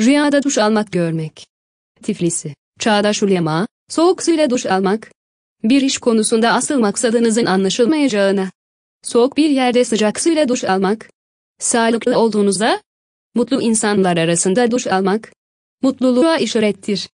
Rüyada duş almak görmek. Tiflisi. Çağdaş ulema, soğuk suyla duş almak. Bir iş konusunda asıl maksadınızın anlaşılmayacağına. Soğuk bir yerde sıcak suyla duş almak. Sağlıklı olduğunuzda, mutlu insanlar arasında duş almak, mutluluğa işarettir.